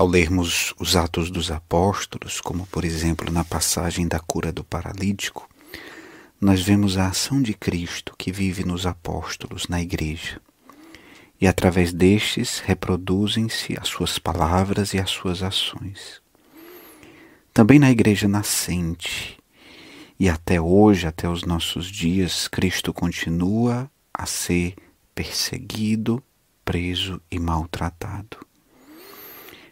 Ao lermos os Atos dos Apóstolos, como por exemplo na passagem da cura do paralítico, nós vemos a ação de Cristo que vive nos apóstolos, na igreja. E através destes reproduzem-se as suas palavras e as suas ações. Também na igreja nascente, e até hoje, até os nossos dias, Cristo continua a ser perseguido, preso e maltratado.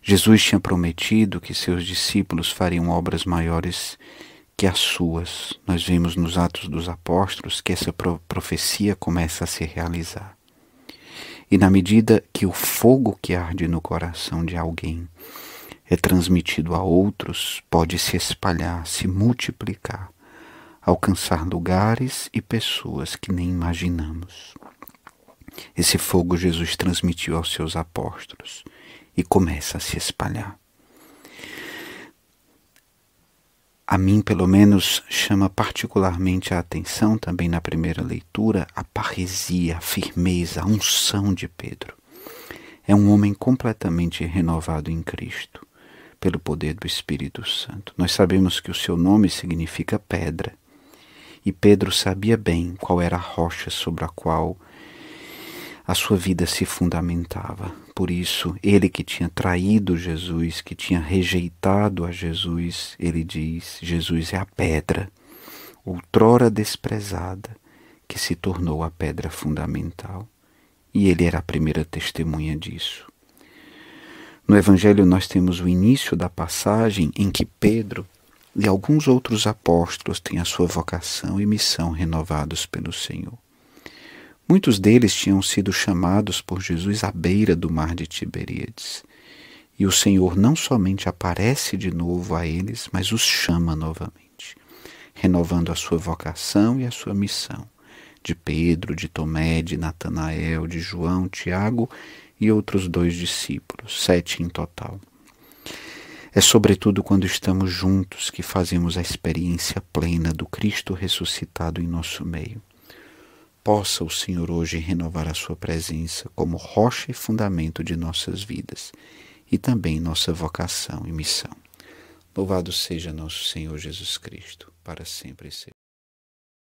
Jesus tinha prometido que seus discípulos fariam obras maiores que as suas. Nós vimos nos Atos dos Apóstolos que essa profecia começa a se realizar. E na medida que o fogo que arde no coração de alguém é transmitido a outros, pode se espalhar, se multiplicar, alcançar lugares e pessoas que nem imaginamos. Esse fogo Jesus transmitiu aos seus apóstolos e começa a se espalhar. A mim, pelo menos, chama particularmente a atenção, também na primeira leitura, a parresia, a firmeza, a unção de Pedro. É um homem completamente renovado em Cristo, pelo poder do Espírito Santo. Nós sabemos que o seu nome significa pedra, e Pedro sabia bem qual era a rocha sobre a qual a sua vida se fundamentava. Por isso, ele que tinha traído Jesus, que tinha rejeitado a Jesus, ele diz: Jesus é a pedra, outrora desprezada, que se tornou a pedra fundamental. E ele era a primeira testemunha disso. No Evangelho, nós temos o início da passagem em que Pedro e alguns outros apóstolos têm a sua vocação e missão renovados pelo Senhor. Muitos deles tinham sido chamados por Jesus à beira do mar de Tiberíades. E o Senhor não somente aparece de novo a eles, mas os chama novamente, renovando a sua vocação e a sua missão. De Pedro, de Tomé, de Natanael, de João, Tiago e outros dois discípulos, sete em total. É sobretudo quando estamos juntos que fazemos a experiência plena do Cristo ressuscitado em nosso meio. Possa o Senhor hoje renovar a sua presença como rocha e fundamento de nossas vidas e também nossa vocação e missão. Louvado seja nosso Senhor Jesus Cristo, para sempre sempre.